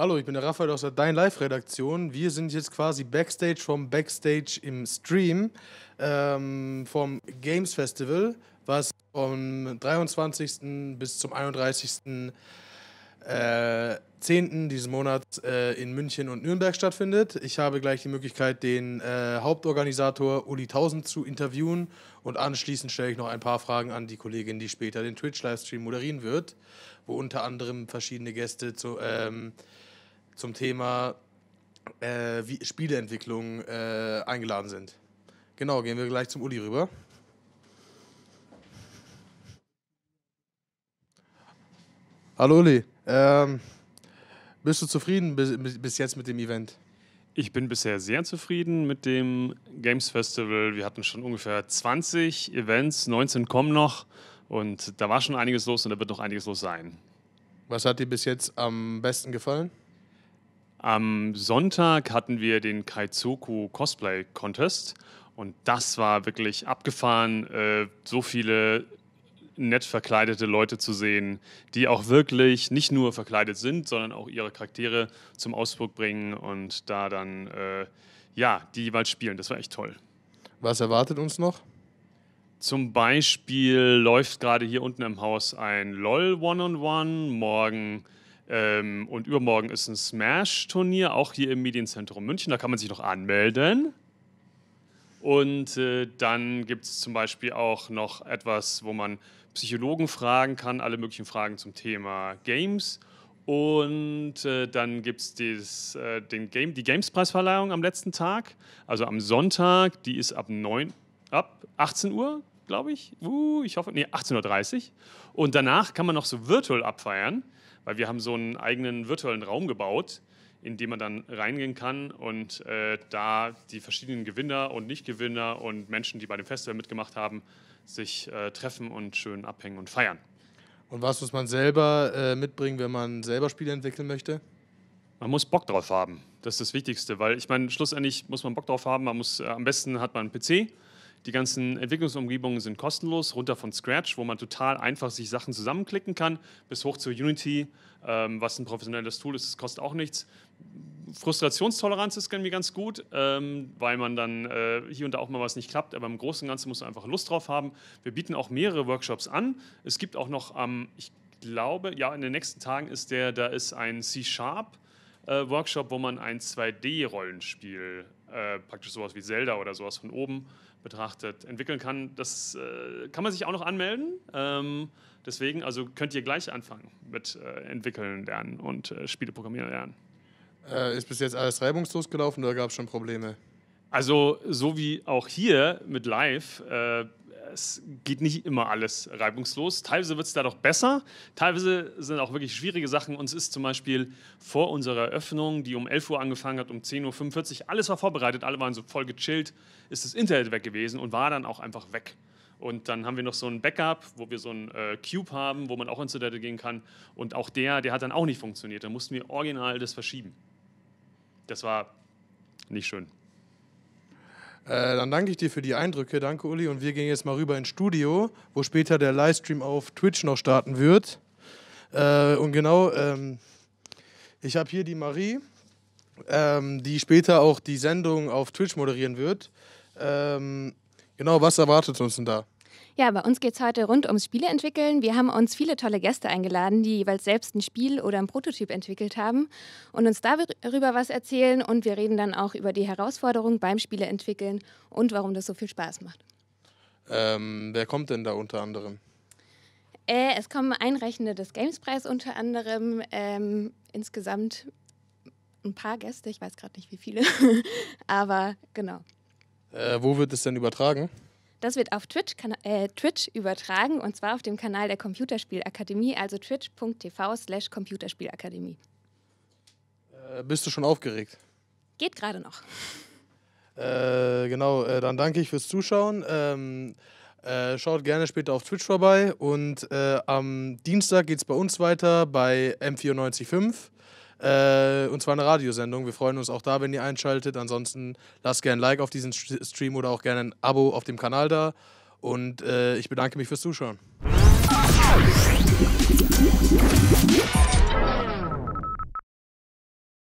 Hallo, ich bin der Raphael aus der Dein Live-Redaktion. Wir sind jetzt quasi Backstage vom Backstage im Stream ähm, vom Games Festival, was vom 23. bis zum 31. Äh, 10. dieses Monats äh, in München und Nürnberg stattfindet. Ich habe gleich die Möglichkeit, den äh, Hauptorganisator Uli Tausend zu interviewen und anschließend stelle ich noch ein paar Fragen an die Kollegin, die später den Twitch-Livestream moderieren wird, wo unter anderem verschiedene Gäste zu, ähm, zum Thema äh, wie Spieleentwicklung äh, eingeladen sind. Genau, gehen wir gleich zum Uli rüber. Hallo Uli, ähm, bist du zufrieden bis, bis jetzt mit dem Event? Ich bin bisher sehr zufrieden mit dem Games Festival. Wir hatten schon ungefähr 20 Events, 19 kommen noch und da war schon einiges los und da wird noch einiges los sein. Was hat dir bis jetzt am besten gefallen? Am Sonntag hatten wir den Kaizoku Cosplay Contest und das war wirklich abgefahren, äh, so viele nett verkleidete Leute zu sehen, die auch wirklich nicht nur verkleidet sind, sondern auch ihre Charaktere zum Ausdruck bringen und da dann äh, ja, die jeweils spielen. Das war echt toll. Was erwartet uns noch? Zum Beispiel läuft gerade hier unten im Haus ein LOL One-on-One, -on -One. morgen ähm, und übermorgen ist ein Smash-Turnier, auch hier im Medienzentrum München. Da kann man sich noch anmelden. Und äh, dann gibt es zum Beispiel auch noch etwas, wo man Psychologen fragen kann, alle möglichen Fragen zum Thema Games. Und äh, dann gibt es äh, Game, die Games-Preisverleihung am letzten Tag, also am Sonntag, die ist ab, 9, ab 18 Uhr glaube ich. Uh, ich hoffe, nee, 18.30 Uhr. Und danach kann man noch so virtuell abfeiern, weil wir haben so einen eigenen virtuellen Raum gebaut, in dem man dann reingehen kann und äh, da die verschiedenen Gewinner und Nichtgewinner und Menschen, die bei dem Festival mitgemacht haben, sich äh, treffen und schön abhängen und feiern. Und was muss man selber äh, mitbringen, wenn man selber Spiele entwickeln möchte? Man muss Bock drauf haben. Das ist das Wichtigste, weil ich meine, schlussendlich muss man Bock drauf haben. Man muss, äh, am besten hat man einen PC die ganzen Entwicklungsumgebungen sind kostenlos, runter von Scratch, wo man total einfach sich Sachen zusammenklicken kann, bis hoch zu Unity, ähm, was ein professionelles Tool ist, das kostet auch nichts. Frustrationstoleranz ist irgendwie ganz gut, ähm, weil man dann äh, hier und da auch mal was nicht klappt, aber im Großen und Ganzen muss man einfach Lust drauf haben. Wir bieten auch mehrere Workshops an. Es gibt auch noch am, ähm, ich glaube, ja, in den nächsten Tagen ist der, da ist ein C-Sharp äh, Workshop, wo man ein 2D-Rollenspiel, äh, praktisch sowas wie Zelda oder sowas von oben betrachtet, entwickeln kann. Das äh, kann man sich auch noch anmelden. Ähm, deswegen, also könnt ihr gleich anfangen mit äh, entwickeln lernen und äh, Spiele programmieren lernen. Äh, ist bis jetzt alles reibungslos gelaufen oder gab es schon Probleme? Also, so wie auch hier mit Live, äh, es geht nicht immer alles reibungslos. Teilweise wird es dadurch besser, teilweise sind auch wirklich schwierige Sachen. Uns ist zum Beispiel vor unserer Eröffnung, die um 11 Uhr angefangen hat, um 10.45 Uhr, alles war vorbereitet, alle waren so voll gechillt, ist das Internet weg gewesen und war dann auch einfach weg. Und dann haben wir noch so ein Backup, wo wir so einen äh, Cube haben, wo man auch ins Internet gehen kann. Und auch der, der hat dann auch nicht funktioniert. Da mussten wir original das verschieben. Das war nicht schön. Äh, dann danke ich dir für die Eindrücke. Danke, Uli. Und wir gehen jetzt mal rüber ins Studio, wo später der Livestream auf Twitch noch starten wird. Äh, und genau, ähm, ich habe hier die Marie, ähm, die später auch die Sendung auf Twitch moderieren wird. Ähm, genau, was erwartet uns denn da? Ja, bei uns geht es heute rund ums Spieleentwickeln. Wir haben uns viele tolle Gäste eingeladen, die jeweils selbst ein Spiel oder ein Prototyp entwickelt haben und uns darüber was erzählen. Und wir reden dann auch über die Herausforderungen beim Spieleentwickeln und warum das so viel Spaß macht. Ähm, wer kommt denn da unter anderem? Äh, es kommen Einreichende des Gamespreis unter anderem. Ähm, insgesamt ein paar Gäste, ich weiß gerade nicht wie viele, aber genau. Äh, wo wird es denn übertragen? Das wird auf Twitch, äh, Twitch übertragen und zwar auf dem Kanal der Computerspielakademie, also twitch.tv slash Computerspielakademie. Äh, bist du schon aufgeregt? Geht gerade noch. Äh, genau, äh, dann danke ich fürs Zuschauen. Ähm, äh, schaut gerne später auf Twitch vorbei und äh, am Dienstag geht es bei uns weiter bei M945. Äh, und zwar eine Radiosendung. Wir freuen uns auch da, wenn ihr einschaltet. Ansonsten lasst gerne ein Like auf diesen Stream oder auch gerne ein Abo auf dem Kanal da. Und äh, ich bedanke mich fürs Zuschauen.